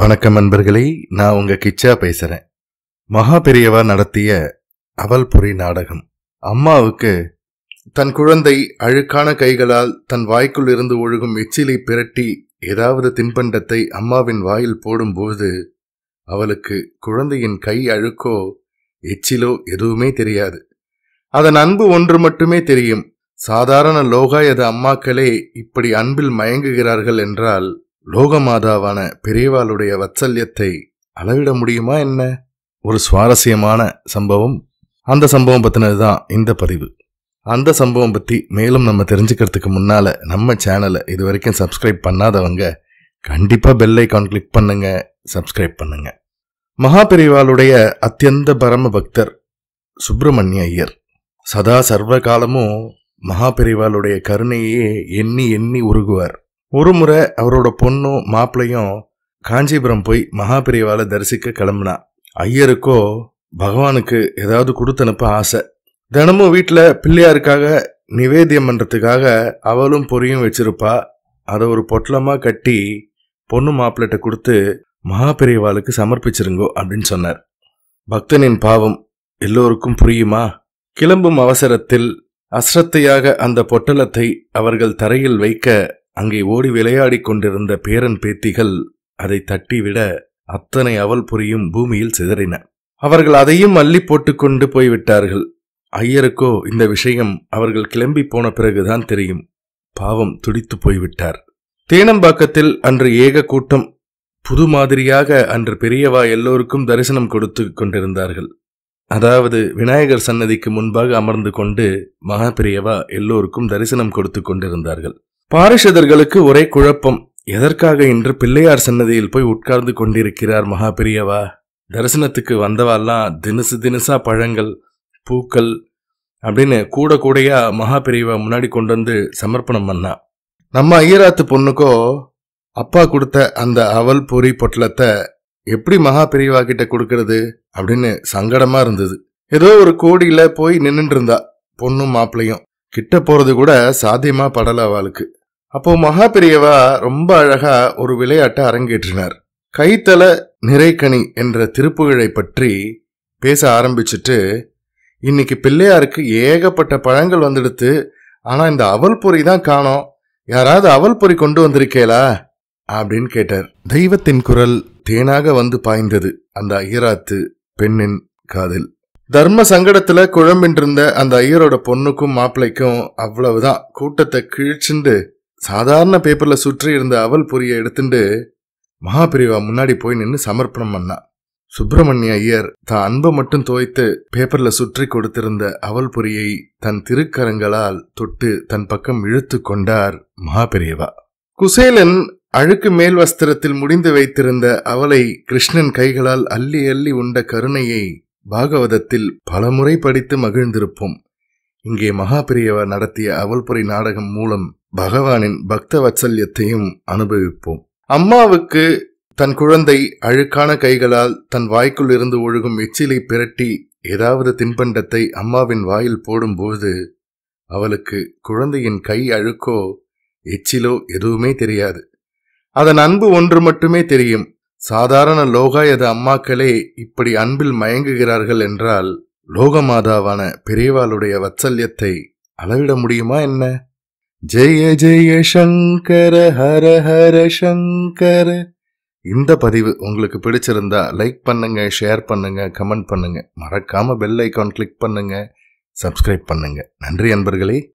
வணக்கம் அன்பர்களே நான் உங்க கிச்சா பேசுறேன் மகா பெரியவா நடத்திய அவல்புரி நாடகம் அம்மாவுக்கு தன் குழந்தை அழுக்கான கைகளால் தன் வாய்க்குள் இருந்து ஒழுகும் எச்சிலை பிரட்டி ஏதாவது தின்பண்டத்தை அம்மாவின் வாயில் போடும்போது அவளுக்கு குழந்தையின் கை அழுக்கோ எச்சிலோ எதுவுமே தெரியாது அதன் அன்பு ஒன்று மட்டுமே தெரியும் சாதாரண லோகாயத அம்மாக்களே இப்படி அன்பில் மயங்குகிறார்கள் என்றால் லோகமாதாவான பெரியவாளுடைய வச்சல்யத்தை அளவிட முடியுமா என்ன ஒரு சுவாரஸ்யமான சம்பவம் அந்த சம்பவம் பற்றினது தான் இந்த பதிவு அந்த சம்பவம் பற்றி மேலும் நம்ம தெரிஞ்சுக்கிறதுக்கு முன்னால் நம்ம சேனலை இது வரைக்கும் சப்ஸ்கிரைப் பண்ணாதவங்க கண்டிப்பாக பெல் ஐக்கான் கிளிக் பண்ணுங்க சப்ஸ்கிரைப் பண்ணுங்க மகா பெரிவாளுடைய அத்தியந்த பரம பக்தர் சுப்பிரமணிய ஐயர் சதா சர்வ காலமும் மகா பெரிவாளுடைய கருணையே எண்ணி எண்ணி உருகுவார் ஒரு முறை அவரோட பொண்ணும் மாப்பிள்ளையும் காஞ்சிபுரம் போய் மகாபிரிவால தரிசிக்க கிளம்புனா ஐயருக்கோ பகவானுக்கு ஏதாவது கொடுத்தனுப்ப ஆசை தினமும் வீட்டில் பிள்ளையாருக்காக நிவேதியம் பண்ணுறதுக்காக அவளும் பொரியும் வச்சிருப்பா அதை ஒரு பொட்டலமாக கட்டி பொண்ணு மாப்பிள்ளட்ட கொடுத்து மகாபிரிவாளுக்கு சமர்ப்பிச்சிருங்கோ அப்படின்னு சொன்னார் பக்தனின் பாவம் எல்லோருக்கும் புரியுமா கிளம்பும் அவசரத்தில் அஸ்ரத்தையாக அந்த பொட்டலத்தை அவர்கள் தரையில் வைக்க அங்கே ஓடி விளையாடிக் கொண்டிருந்த பேரன் பேத்திகள் அதை தட்டிவிட அத்தனை அவல் புரியும் பூமியில் சிதறின அவர்கள் அதையும் அள்ளி போட்டுக் கொண்டு போய்விட்டார்கள் ஐயருக்கோ இந்த விஷயம் அவர்கள் கிளம்பி போன பிறகுதான் தெரியும் பாவம் துடித்து போய்விட்டார் தேனம்பாக்கத்தில் அன்று ஏக கூட்டம் புது மாதிரியாக அன்று பெரியவா எல்லோருக்கும் தரிசனம் கொடுத்து கொண்டிருந்தார்கள் அதாவது விநாயகர் சன்னதிக்கு முன்பாக அமர்ந்து கொண்டு மகா பெரியவா எல்லோருக்கும் தரிசனம் கொடுத்து கொண்டிருந்தார்கள் பாரிஷதர்களுக்கு ஒரே குழப்பம் எதற்காக இன்று பிள்ளையார் சன்னதியில் போய் உட்கார்ந்து கொண்டிருக்கிறார் மகா பெரியவா தரிசனத்துக்கு வந்தவாள்லாம் தினசு தினசா பழங்கள் பூக்கள் அப்படின்னு கூட கூடையா மகா பெரியவா முன்னாடி கொண்டு வந்து சமர்ப்பணம் பண்ணா நம்ம ஐயராத்து பொண்ணுக்கோ அப்பா கொடுத்த அந்த அவல் பொறி பொட்டலத்தை எப்படி மகா பெரியவா கிட்ட கொடுக்கறது அப்படின்னு சங்கடமா இருந்தது ஏதோ ஒரு கோடியில போய் நின்றுட்டு இருந்தா பொண்ணும் மாப்பிள்ளையும் கிட்ட போறது கூட சாத்தியமா படல அவளுக்கு அப்போ மகா பெரியவா ரொம்ப அழகா ஒரு விளையாட்டை அரங்கேற்றினார் கைத்தல நிறைக்கணி என்ற திருப்புகழை பற்றி பேச ஆரம்பிச்சுட்டு இன்னைக்கு பிள்ளையாருக்கு ஏகப்பட்ட பழங்கள் வந்துடுத்து ஆனா இந்த அவல் பொறி தான் காணோம் யாராவது அவல் பொறி கொண்டு வந்திருக்கேலா அப்படின்னு கேட்டார் தெய்வத்தின் குரல் தேனாக வந்து பாய்ந்தது அந்த ஐயராத்து பெண்ணின் காதில் தர்ம சங்கடத்துல குழம்பின்றிருந்த அந்த ஐயரோட பொண்ணுக்கும் மாப்பிள்ளைக்கும் அவ்வளவுதான் கூட்டத்தை கிழிச்சுண்டு சாதாரண பேப்பரில் சுற்றி இருந்த அவல் பொரிய எடுத்துட்டு மகாபிரிவா முன்னாடி போய் நின்று சமர்ப்பணம் பண்ணா சுப்பிரமணிய ஐயர் தான் அன்பை மட்டும் துவைத்து பேப்பரில் சுற்றி கொடுத்திருந்த அவல் பொரியை தன் திருக்கரங்களால் தொட்டு தன் பக்கம் இழுத்து கொண்டார் மகாபிரியவா குசேலன் அழுக்கு மேல் வஸ்திரத்தில் முடிந்து வைத்திருந்த அவளை கிருஷ்ணன் கைகளால் அள்ளி அள்ளி உண்ட கருணையை பாகவதத்தில் பலமுறை படித்து மகிழ்ந்திருப்போம் இங்கே மகாபிரியவா நடத்திய அவல்புரை நாடகம் மூலம் பகவானின் பக்த வத்சல்யத்தையும் அனுபவிப்போம் அம்மாவுக்கு தன் குழந்தை அழுக்கான கைகளால் தன் வாய்க்குள் இருந்து ஒழுகும் எச்சிலை பிரட்டி ஏதாவது தின்பண்டத்தை அம்மாவின் வாயில் போடும்போது அவளுக்கு குழந்தையின் கை அழுக்கோ எச்சிலோ எதுவுமே தெரியாது அதன் அன்பு ஒன்று மட்டுமே தெரியும் சாதாரண லோகாயத அம்மாக்களே இப்படி அன்பில் மயங்குகிறார்கள் என்றால் லோகமாதாவான பெரியவாளுடைய வத்சல்யத்தை அளவிட முடியுமா என்ன ஜெய ஜெய சங்கர ஹர ஹர சங்கர இந்த பதிவு உங்களுக்கு பிடிச்சிருந்தா லைக் பண்ணுங்க ஷேர் பண்ணுங்க கமெண்ட் பண்ணுங்க மறக்காம பெல் ஐக்கான் கிளிக் பண்ணுங்க சப்ஸ்கிரைப் பண்ணுங்க நன்றி அன்பர்களே